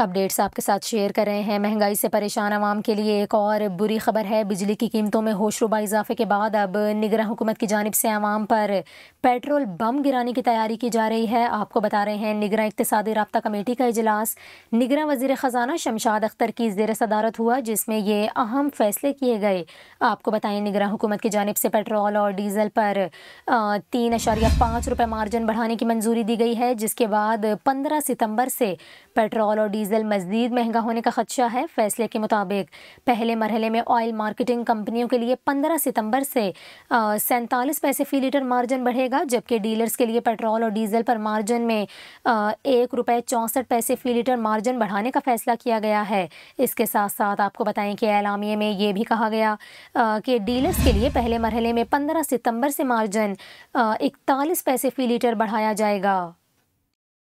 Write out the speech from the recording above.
updates आपके साथ share कर रहे हैं महंगाई से परेशान आवाम के लिए एक और बुरी खबर है बिजली की कीमतों में होशरुबा इजाफे के बाद अब निगरान हुकूमत की जानब से आवाम पर पेट्रोल बम गिराने की तैयारी की जा रही है आपको बता रहे हैं निगरा इकतदी रबता कमेटी का अजलास निगरा वजीर ख़जाना शमशाद अख्तर की जेर सदारत हुआ जिसमें ये अहम फैसले किए गए आपको बताएं निगरान हुकूमत की जानब से पेट्रोल और डीजल पर तीन अशारिया पाँच रुपये मार्जिन बढ़ाने की मंजूरी दी गई है जिसके बाद पंद्रह सितम्बर से पेट्रोल और डीजल डीजल मजदीद महंगा होने का खदशा है फैसले के मुताबिक पहले मरहले में ऑयल मार्केटिंग कंपनियों के लिए पंद्रह सितंबर से सैंतालीस पैसे फी लीटर मार्जिन बढ़ेगा जबकि डीलर्स के लिए पेट्रोल और डीजल पर मार्जिन में एक रुपये चौंसठ पैसे फी लीटर मार्जिन बढ़ाने का फैसला किया गया है इसके साथ साथ आपको बताएं कि एलामी में ये भी कहा गया कि डीलर्स के लिए पहले मरहले में पंद्रह सितम्बर से मार्जिन इकतालीस पैसे फी लीटर बढ़ाया जाएगा